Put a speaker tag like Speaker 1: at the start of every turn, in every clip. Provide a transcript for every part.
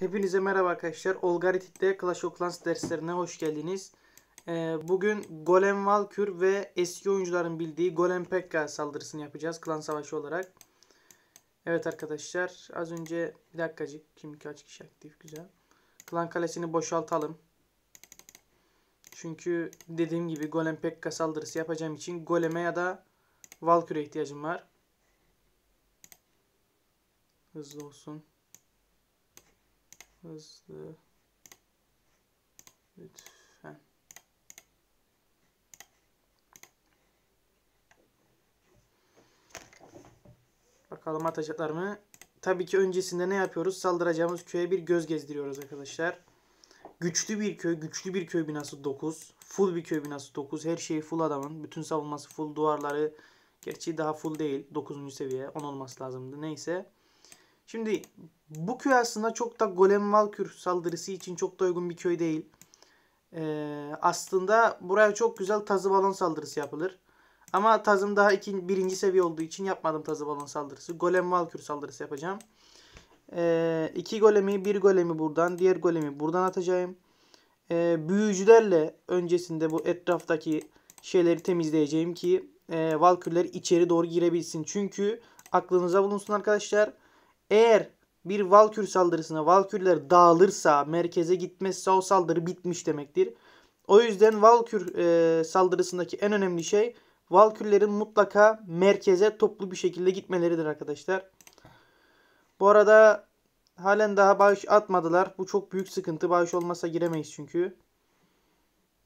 Speaker 1: Hepinize merhaba arkadaşlar. Olgaritik'te Clash of Clans derslerine hoş geldiniz. Ee, bugün Golem Valkür ve eski oyuncuların bildiği Golem Pekka saldırısını yapacağız. Klan savaşı olarak. Evet arkadaşlar. Az önce bir dakikacık. kim kaç kişi aktif. Güzel. Klan kalesini boşaltalım. Çünkü dediğim gibi Golem Pekka saldırısı yapacağım için Golem'e ya da Valkür'e ihtiyacım var. Hızlı olsun hızlı lütfen. Bakalım atacaklar mı? Tabii ki öncesinde ne yapıyoruz? Saldıracağımız köye bir göz gezdiriyoruz arkadaşlar. Güçlü bir köy, güçlü bir köy binası 9. Full bir köy binası 9. Her şeyi full adamın. Bütün savunması full, duvarları gerçi daha full değil. 9. seviye 10 olması lazımdı. Neyse. Şimdi bu köy aslında çok da Golem Valkür saldırısı için çok da uygun bir köy değil. Ee, aslında buraya çok güzel tazı balon saldırısı yapılır. Ama tazım daha iki, birinci seviye olduğu için yapmadım tazı balon saldırısı. Golem Valkür saldırısı yapacağım. Ee, iki golemi, bir golemi buradan, diğer golemi buradan atacağım. Ee, büyücülerle öncesinde bu etraftaki şeyleri temizleyeceğim ki e, Valkürler içeri doğru girebilsin. Çünkü aklınıza bulunsun arkadaşlar. Eğer bir Valkür saldırısına Valkürler dağılırsa, merkeze gitmezse o saldırı bitmiş demektir. O yüzden Valkür e, saldırısındaki en önemli şey Valkürlerin mutlaka merkeze toplu bir şekilde gitmeleridir arkadaşlar. Bu arada halen daha bağış atmadılar. Bu çok büyük sıkıntı. Bağış olmasa giremeyiz çünkü.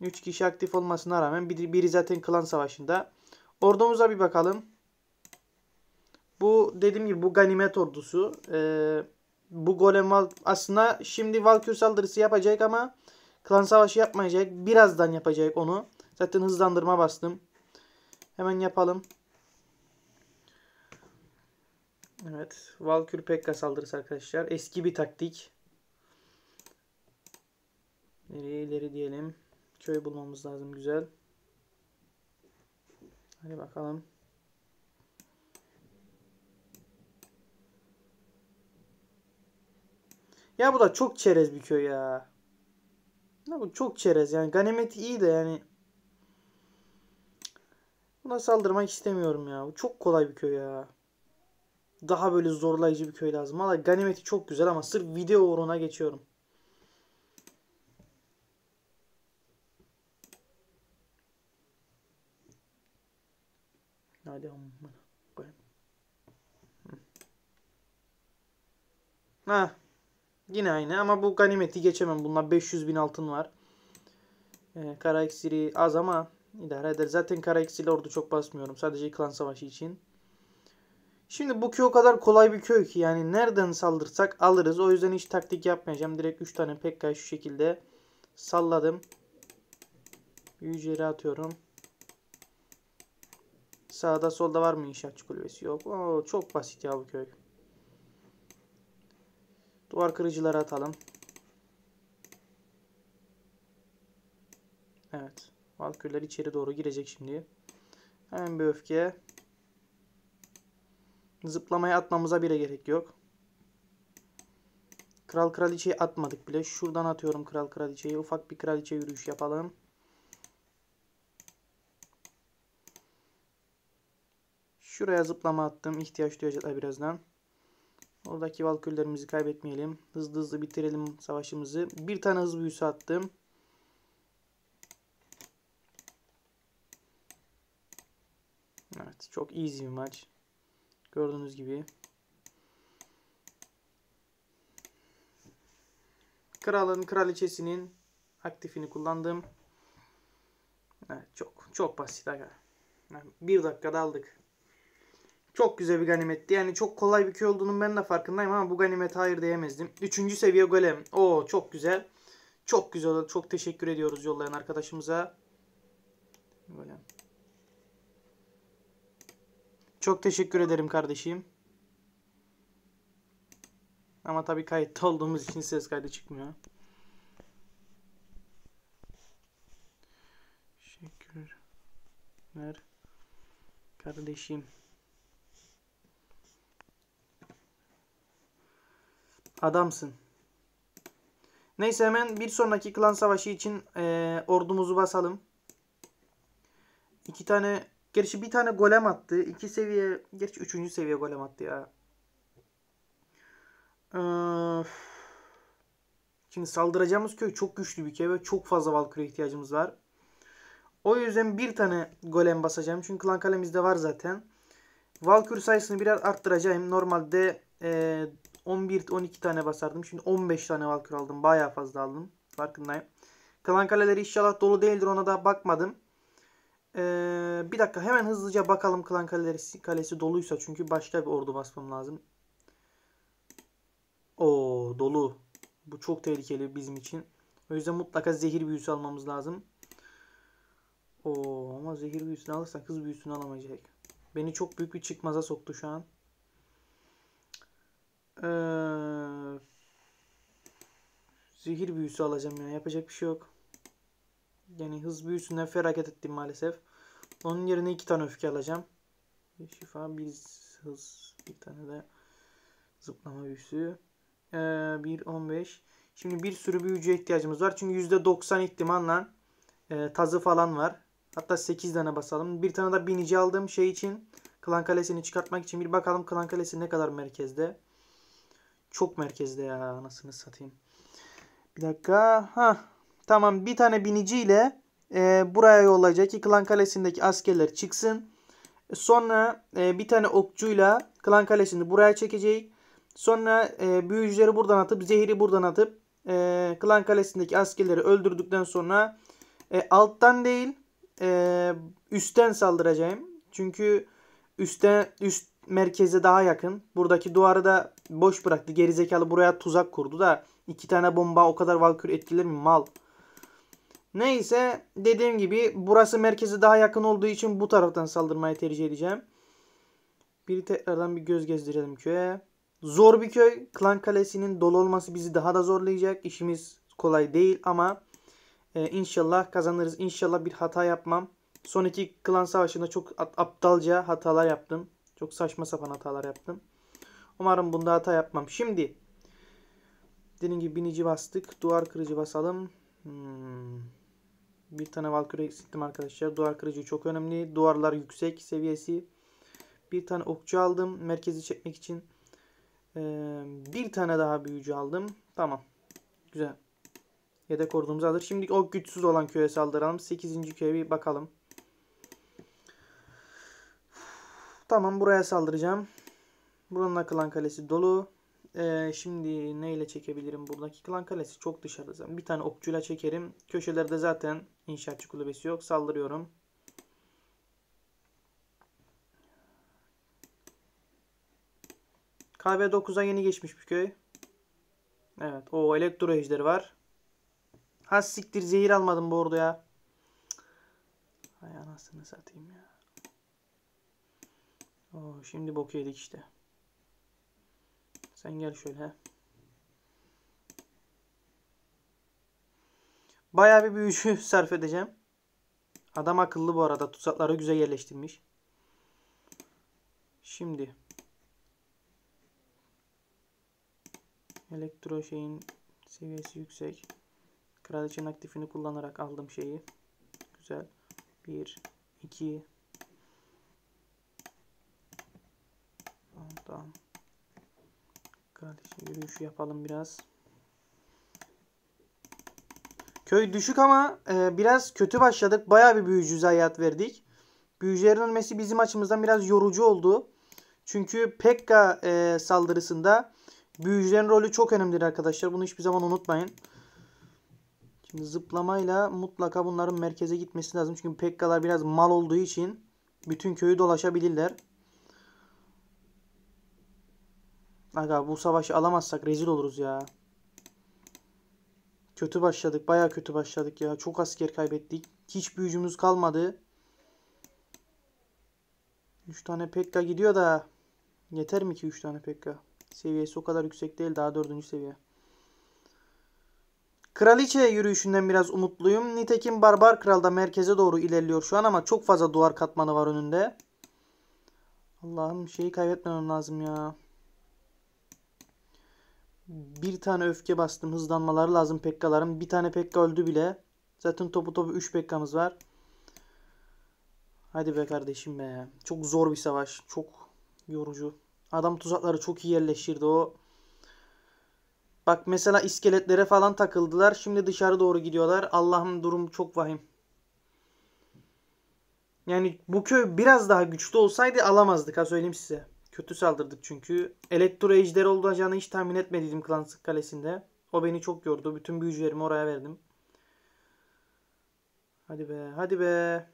Speaker 1: 3 kişi aktif olmasına rağmen biri, zaten klan savaşında. Ordumuza bir bakalım. Bu dediğim gibi bu ganimet ordusu. E, bu golem aslında şimdi Valkür saldırısı yapacak ama klan savaşı yapmayacak. Birazdan yapacak onu. Zaten hızlandırma bastım. Hemen yapalım. Evet. Valkür Pekka saldırısı arkadaşlar. Eski bir taktik. Nereye ileri diyelim. Köy bulmamız lazım. Güzel. Hadi bakalım. Ya bu da çok çerez bir köy ya. Ya bu çok çerez yani. Ganimet iyi de yani. Buna saldırmak istemiyorum ya. Bu çok kolay bir köy ya. Daha böyle zorlayıcı bir köy lazım. Valla ganimeti çok güzel ama sırf video uğruna geçiyorum. Hadi amına koyayım. Ha. Yine aynı ama bu ganimeti geçemem. Bunlar 500 bin altın var. Ee, kara iksiri az ama idare eder. Zaten kara iksirli ordu çok basmıyorum. Sadece klan savaşı için. Şimdi bu köy o kadar kolay bir köy ki yani nereden saldırsak alırız. O yüzden hiç taktik yapmayacağım. Direkt 3 tane pekka şu şekilde salladım. Büyücüleri atıyorum. Sağda solda var mı inşaatçı kulübesi? Yok. Oo, çok basit ya bu köy. Duvar kırıcıları atalım. Evet. Valkürler içeri doğru girecek şimdi. Hemen bir öfke. Zıplamaya atmamıza bile gerek yok. Kral kraliçeyi atmadık bile. Şuradan atıyorum kral kraliçeyi. Ufak bir kraliçe yürüyüş yapalım. Şuraya zıplama attım. İhtiyaç duyacaklar birazdan. Oradaki Valkürlerimizi kaybetmeyelim. Hızlı hızlı bitirelim savaşımızı. Bir tane hız büyüsü attım. Evet çok easy bir maç. Gördüğünüz gibi. Kralın kraliçesinin aktifini kullandım. Evet çok çok basit. bir dakikada aldık. Çok güzel bir ganimetti. Yani çok kolay bir köy olduğunun ben de farkındayım ama bu ganimete hayır diyemezdim. Üçüncü seviye golem. Oo çok güzel. Çok güzel oldu. Çok teşekkür ediyoruz yollayan arkadaşımıza. Golem. Çok teşekkür ederim kardeşim. Ama tabii kayıtta olduğumuz için ses kaydı çıkmıyor. Teşekkürler kardeşim. Adamsın. Neyse hemen bir sonraki klan savaşı için e, ordumuzu basalım. İki tane, gerçi bir tane golem attı. İki seviye, gerçi üçüncü seviye golem attı ya. Öf. Ee, Şimdi saldıracağımız köy çok güçlü bir köy ve çok fazla valküre ihtiyacımız var. O yüzden bir tane golem basacağım. Çünkü klan kalemizde var zaten. Valkür sayısını biraz arttıracağım. Normalde e, 11-12 tane basardım. Şimdi 15 tane Valkür aldım. Baya fazla aldım. Farkındayım. Kalan kaleleri inşallah dolu değildir. Ona da bakmadım. Ee, bir dakika hemen hızlıca bakalım klan kalesi, kalesi doluysa. Çünkü başka bir ordu basmam lazım. O dolu. Bu çok tehlikeli bizim için. O yüzden mutlaka zehir büyüsü almamız lazım. Oo ama zehir büyüsünü alırsak hız büyüsünü alamayacak. Beni çok büyük bir çıkmaza soktu şu an. Ee, zehir büyüsü alacağım yani Yapacak bir şey yok. Yani hız büyüsünden feragat ettim maalesef. Onun yerine iki tane öfke alacağım. Bir şifa, bir hız, bir tane de zıplama büyüsü. Ee, 15. Şimdi bir sürü büyücüye ihtiyacımız var. Çünkü %90 ihtimalle e, tazı falan var. Hatta 8 tane basalım. Bir tane de binici aldığım şey için Klan Kalesi'ni çıkartmak için bir bakalım Klan Kalesi ne kadar merkezde. Çok merkezde ya anasını satayım. Bir dakika. ha Tamam bir tane biniciyle e, buraya yollayacak ki Klan Kalesi'ndeki askerler çıksın. Sonra e, bir tane okçuyla Klan Kalesi'ni buraya çekecek. Sonra e, büyücüleri buradan atıp zehri buradan atıp e, Klan Kalesi'ndeki askerleri öldürdükten sonra e, alttan değil e, üstten saldıracağım. Çünkü üstten üst merkeze daha yakın. Buradaki duvarı da boş bıraktı. Gerizekalı buraya tuzak kurdu da iki tane bomba o kadar Valkür etkiler mi? Mal. Neyse dediğim gibi burası merkeze daha yakın olduğu için bu taraftan saldırmayı tercih edeceğim. Bir tekrardan bir göz gezdirelim köye. Zor bir köy. Klan kalesinin dolu olması bizi daha da zorlayacak. İşimiz kolay değil ama e, inşallah kazanırız. İnşallah bir hata yapmam. Son iki klan savaşında çok aptalca hatalar yaptım. Çok saçma sapan hatalar yaptım. Umarım bunda hata yapmam. Şimdi dediğim gibi binici bastık. Duvar kırıcı basalım. Hmm. Bir tane Valkyrie eksilttim arkadaşlar. Duvar kırıcı çok önemli. Duvarlar yüksek seviyesi. Bir tane okçu aldım. Merkezi çekmek için. Ee, bir tane daha büyücü aldım. Tamam. Güzel. Yedek ordumuzu alır. Şimdi o güçsüz olan köye saldıralım. 8. köye bir bakalım. Tamam buraya saldıracağım. Buranın akılan kalesi dolu. Ee, şimdi neyle çekebilirim buradaki klan kalesi? Çok dışarıda. Bir tane okçuyla çekerim. Köşelerde zaten inşaatçı kulübesi yok. Saldırıyorum. KB9'a yeni geçmiş bir köy. Evet. O elektro ejderi var. Ha siktir zehir almadım bu orduya. Hay anasını satayım ya. Oo, şimdi bok yedik işte. Sen gel şöyle. He. Bayağı bir büyücü sarf edeceğim. Adam akıllı bu arada. Tutsakları güzel yerleştirmiş. Şimdi. Elektro şeyin seviyesi yüksek. Kraliçenin aktifini kullanarak aldım şeyi. Güzel. 1, 2. Tamam kardeşim yürüyüşü yapalım biraz. Köy düşük ama e, biraz kötü başladık. Baya bir büyücü hayat verdik. Büyücülerin ölmesi bizim açımızdan biraz yorucu oldu. Çünkü Pekka e, saldırısında büyücülerin rolü çok önemlidir arkadaşlar. Bunu hiçbir zaman unutmayın. Şimdi zıplamayla mutlaka bunların merkeze gitmesi lazım. Çünkü Pekkalar biraz mal olduğu için bütün köyü dolaşabilirler. Aga bu savaşı alamazsak rezil oluruz ya. Kötü başladık. Baya kötü başladık ya. Çok asker kaybettik. Hiç büyücümüz kalmadı. 3 tane Pekka gidiyor da. Yeter mi ki 3 tane Pekka? Seviyesi o kadar yüksek değil. Daha 4. seviye. Kraliçe yürüyüşünden biraz umutluyum. Nitekim Barbar Kral da merkeze doğru ilerliyor şu an ama çok fazla duvar katmanı var önünde. Allah'ım şeyi kaybetmemem lazım ya bir tane öfke bastım. Hızlanmaları lazım Pekka'ların. Bir tane Pekka öldü bile. Zaten topu topu 3 Pekka'mız var. Hadi be kardeşim be. Çok zor bir savaş. Çok yorucu. Adam tuzakları çok iyi yerleştirdi o. Bak mesela iskeletlere falan takıldılar. Şimdi dışarı doğru gidiyorlar. Allah'ım durum çok vahim. Yani bu köy biraz daha güçlü olsaydı alamazdık ha söyleyeyim size. Kötü saldırdık çünkü. Elektro ejder olacağını hiç tahmin etmediydim Klansık Kalesi'nde. O beni çok yordu. Bütün büyücülerimi oraya verdim. Hadi be. Hadi be.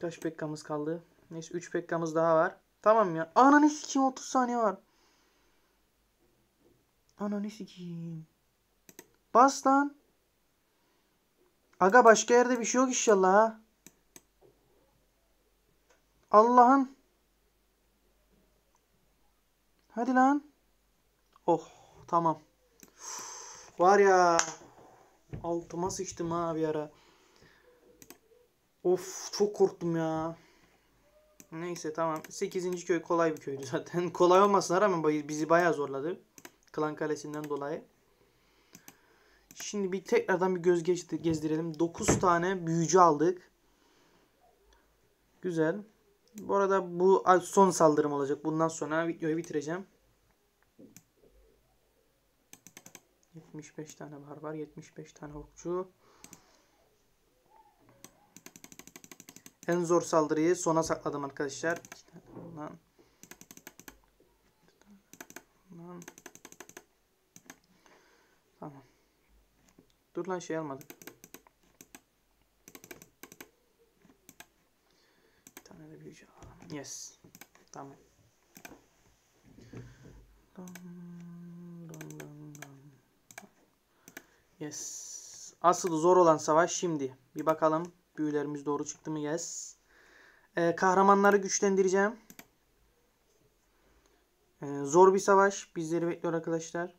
Speaker 1: Kaç pekkamız kaldı? Neyse 3 pekkamız daha var. Tamam ya. Ananı sikeyim 30 saniye var. Ananı sikeyim. Bas lan. Aga başka yerde bir şey yok inşallah ha. Allah'ın Hadi lan. Oh tamam. Uf, var ya. Altıma sıçtım ha bir ara. Of çok korktum ya. Neyse tamam. 8. köy kolay bir köydü zaten. kolay olmasına rağmen bizi bayağı zorladı. Klan Kalesi'nden dolayı. Şimdi bir tekrardan bir göz gezdirelim. 9 tane büyücü aldık. Güzel. Bu arada bu son saldırım olacak. Bundan sonra videoyu bitireceğim. 75 tane var, barbar, 75 tane okçu. En zor saldırıyı sona sakladım arkadaşlar. Bundan. Bundan. Tamam. Dur lan şey almadık. Yes. Tamam. Yes. Asıl zor olan savaş şimdi. Bir bakalım büyülerimiz doğru çıktı mı? Yes. Ee, kahramanları güçlendireceğim. Ee, zor bir savaş bizleri bekliyor arkadaşlar.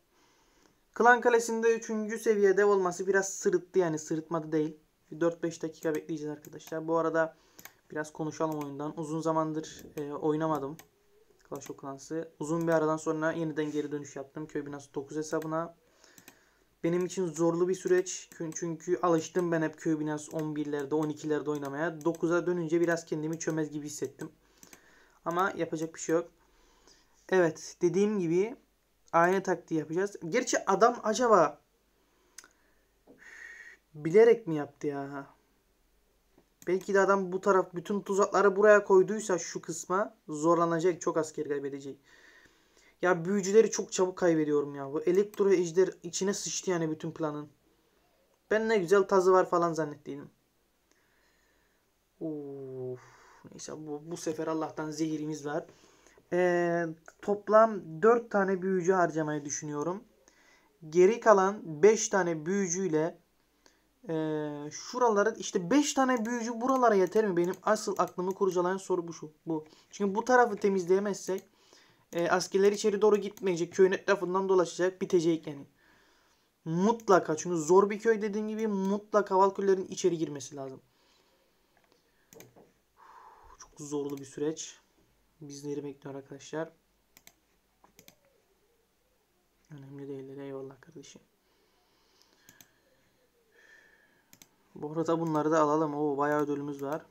Speaker 1: Klan Kalesi'nde 3. dev olması biraz sırıttı yani sırıtmadı değil. 4-5 dakika bekleyeceğiz arkadaşlar. Bu arada Biraz konuşalım oyundan. Uzun zamandır e, oynamadım Clash of Clans'ı. Uzun bir aradan sonra yeniden geri dönüş yaptım köy binası 9 hesabına. Benim için zorlu bir süreç çünkü alıştım ben hep köy binası 11'lerde 12'lerde oynamaya. 9'a dönünce biraz kendimi çömez gibi hissettim. Ama yapacak bir şey yok. Evet dediğim gibi aynı taktiği yapacağız. Gerçi adam acaba bilerek mi yaptı ya? Belki de adam bu taraf bütün tuzakları buraya koyduysa şu kısma zorlanacak. Çok asker kaybedecek. Ya büyücüleri çok çabuk kaybediyorum ya. Bu elektro ejder içine sıçtı yani bütün planın. Ben ne güzel tazı var falan zannettiydim. Of. Neyse bu, bu sefer Allah'tan zehirimiz var. Ee, toplam 4 tane büyücü harcamayı düşünüyorum. Geri kalan 5 tane büyücüyle ee, şuralara işte 5 tane büyücü buralara yeter mi? Benim asıl aklımı kurcalayan soru bu. Şu, bu. Çünkü bu tarafı temizleyemezsek e, askerler içeri doğru gitmeyecek. Köyün etrafından dolaşacak. Bitecek yani. Mutlaka. Çünkü zor bir köy dediğim gibi mutlaka Valkürlerin içeri girmesi lazım. Çok zorlu bir süreç. Bizleri bekliyor arkadaşlar. Önemli değiller Eyvallah kardeşim. Bu arada bunları da alalım. Oo bayağı ödülümüz var.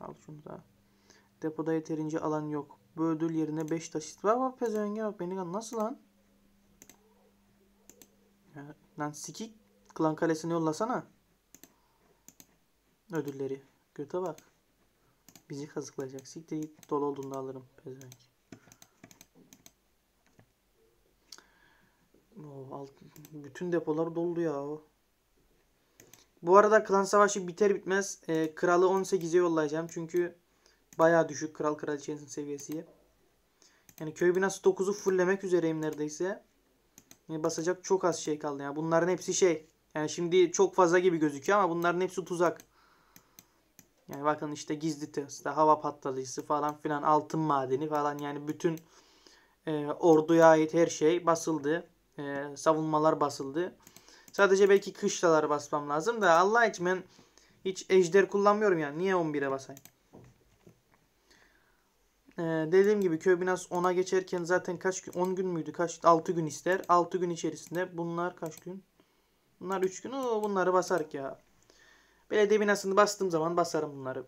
Speaker 1: Al şunu da. Depoda yeterince alan yok. Bu ödül yerine 5 taşıt var. Bak pezevenge bak beni nasıl lan? Ya, lan sikik klan kalesini yollasana. Ödülleri. Göte bak. Bizi kazıklayacak. Sik de dolu olduğunda alırım pezevenk. Oo, alt, bütün depolar doldu ya. Bu arada klan savaşı biter bitmez e, kralı 18'e yollayacağım. Çünkü baya düşük kral kraliçenin seviyesi. Yani köy binası 9'u fulllemek üzereyim neredeyse. Yani e, basacak çok az şey kaldı. Yani bunların hepsi şey. Yani şimdi çok fazla gibi gözüküyor ama bunların hepsi tuzak. Yani bakın işte gizli tesla, hava patlayıcısı falan filan, altın madeni falan yani bütün e, orduya ait her şey basıldı. E, savunmalar basıldı. Sadece belki kışlalar basmam lazım da Allah için ben hiç ejder kullanmıyorum yani. Niye 11'e basayım? Ee, dediğim gibi köy binası 10'a geçerken zaten kaç gün 10 gün müydü? Kaç 6 gün ister. 6 gün içerisinde bunlar kaç gün? Bunlar 3 gün. Oo, bunları basarık ya. Belediye binasını bastığım zaman basarım bunları.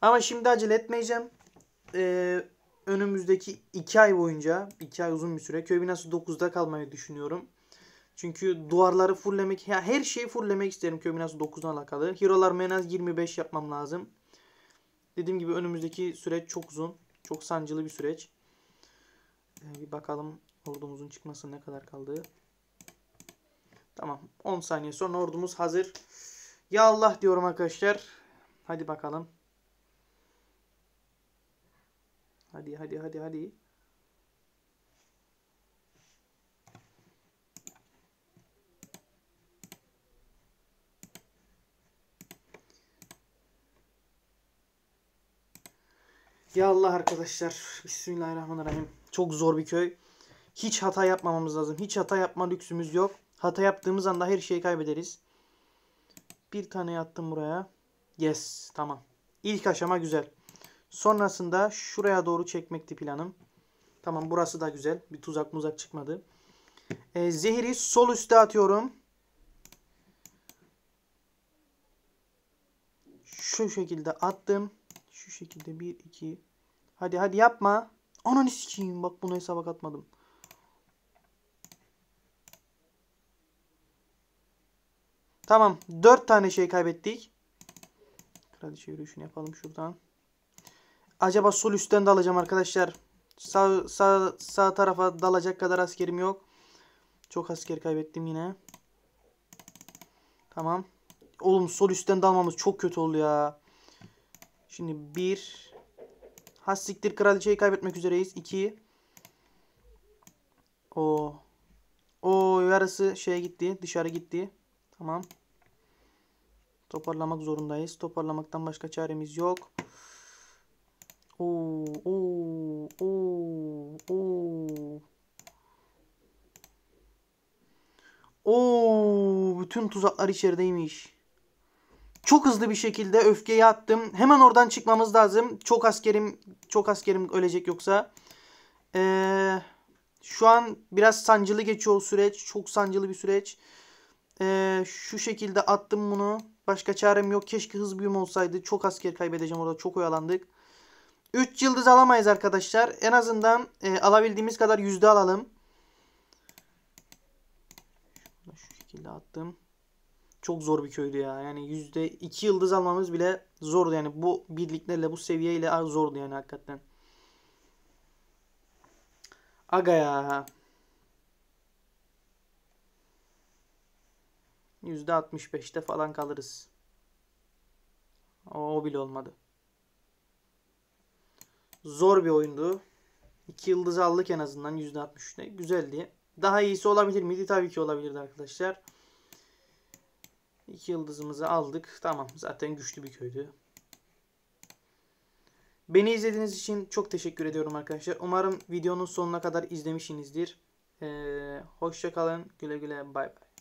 Speaker 1: Ama şimdi acele etmeyeceğim. Ee, önümüzdeki 2 ay boyunca 2 ay uzun bir süre köy binası 9'da kalmayı düşünüyorum. Çünkü duvarları fulllemek, ya her şeyi fulllemek isterim Köminası 9'dan alakalı. Hero'lar en 25 yapmam lazım. Dediğim gibi önümüzdeki süreç çok uzun. Çok sancılı bir süreç. Ee, bir bakalım ordumuzun çıkması ne kadar kaldı. Tamam. 10 saniye sonra ordumuz hazır. Ya Allah diyorum arkadaşlar. Hadi bakalım. Hadi hadi hadi hadi. Ya Allah arkadaşlar. Bismillahirrahmanirrahim. Çok zor bir köy. Hiç hata yapmamamız lazım. Hiç hata yapma lüksümüz yok. Hata yaptığımız anda her şeyi kaybederiz. Bir tane attım buraya. Yes. Tamam. İlk aşama güzel. Sonrasında şuraya doğru çekmekti planım. Tamam burası da güzel. Bir tuzak muzak çıkmadı. Ee, zehiri sol üste atıyorum. Şu şekilde attım. Şu şekilde 1 2. Hadi hadi yapma. Ananı sikeyim. Bak bunu hesaba katmadım. Tamam. 4 tane şey kaybettik. Kraliçe yürüyüşünü yapalım şuradan. Acaba sol üstten dalacağım arkadaşlar. Sağ, sağ, sağ tarafa dalacak kadar askerim yok. Çok asker kaybettim yine. Tamam. Oğlum sol üstten dalmamız çok kötü oldu ya. Şimdi 1. Hasiktir kraliçeyi kaybetmek üzereyiz. 2. O. O yarısı şeye gitti. Dışarı gitti. Tamam. Toparlamak zorundayız. Toparlamaktan başka çaremiz yok. Oo, oo, oo, oo. Oo, bütün tuzaklar içerideymiş. Çok hızlı bir şekilde öfkeyi attım. Hemen oradan çıkmamız lazım. Çok askerim çok askerim ölecek yoksa. Ee, şu an biraz sancılı geçiyor süreç. Çok sancılı bir süreç. Ee, şu şekilde attım bunu. Başka çarem yok. Keşke hız büyüm olsaydı. Çok asker kaybedeceğim orada. Çok oyalandık. 3 yıldız alamayız arkadaşlar. En azından e, alabildiğimiz kadar yüzde alalım. şu şekilde attım çok zor bir köydü ya. Yani yüzde iki yıldız almamız bile zordu yani. Bu birliklerle bu seviyeyle zordu yani hakikaten. Aga ya. Yüzde altmış beşte falan kalırız. O, bile olmadı. Zor bir oyundu. İki yıldız aldık en azından yüzde altmış Güzeldi. Daha iyisi olabilir miydi? Tabii ki olabilirdi arkadaşlar. İki yıldızımızı aldık. Tamam zaten güçlü bir köydü. Beni izlediğiniz için çok teşekkür ediyorum arkadaşlar. Umarım videonun sonuna kadar izlemişsinizdir. Ee, hoşça kalın. Güle güle. Bay bay.